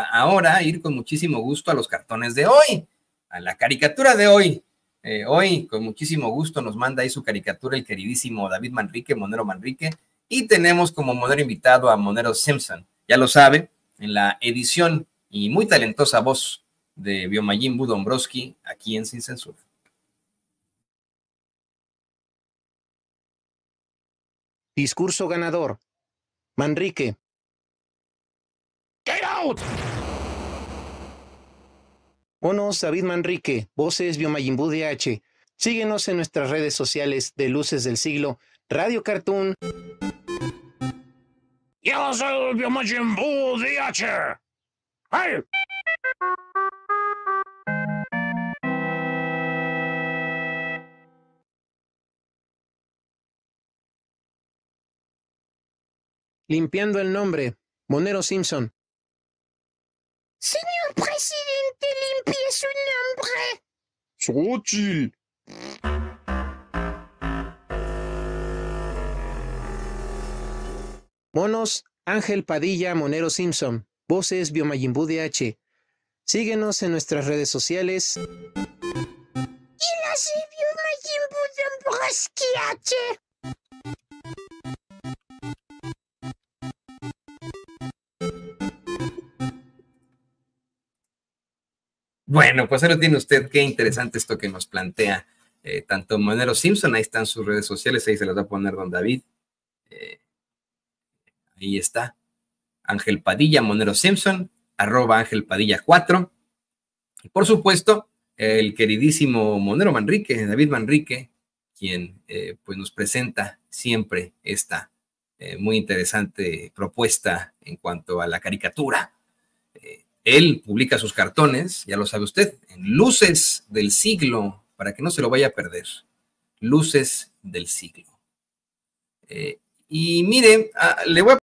ahora ir con muchísimo gusto a los cartones de hoy, a la caricatura de hoy. Eh, hoy, con muchísimo gusto, nos manda ahí su caricatura el queridísimo David Manrique, Monero Manrique, y tenemos como Monero invitado a Monero Simpson, ya lo sabe, en la edición y muy talentosa voz de Biomayim Budombrowski aquí en Sin Censura. Discurso ganador. Manrique, out! no David Manrique, voces Biomayimbu DH. Síguenos en nuestras redes sociales de Luces del Siglo, Radio Cartoon. soy Limpiando el nombre, Monero Simpson. Señor presidente, limpie su nombre. Xochitl. Monos, Ángel Padilla, Monero Simpson. Voces Biomayimbu H. Síguenos en nuestras redes sociales. Y las Biomayimbu de H. Bueno, pues ahora lo tiene usted. Qué interesante esto que nos plantea eh, tanto Monero Simpson. Ahí están sus redes sociales. Ahí se las va a poner don David. Eh, ahí está. Ángel Padilla, Monero Simpson, arroba Ángel Padilla 4. Y por supuesto, el queridísimo Monero Manrique, David Manrique, quien eh, pues nos presenta siempre esta muy interesante propuesta en cuanto a la caricatura él publica sus cartones, ya lo sabe usted, en Luces del Siglo, para que no se lo vaya a perder. Luces del Siglo. Eh, y mire, ah, le voy a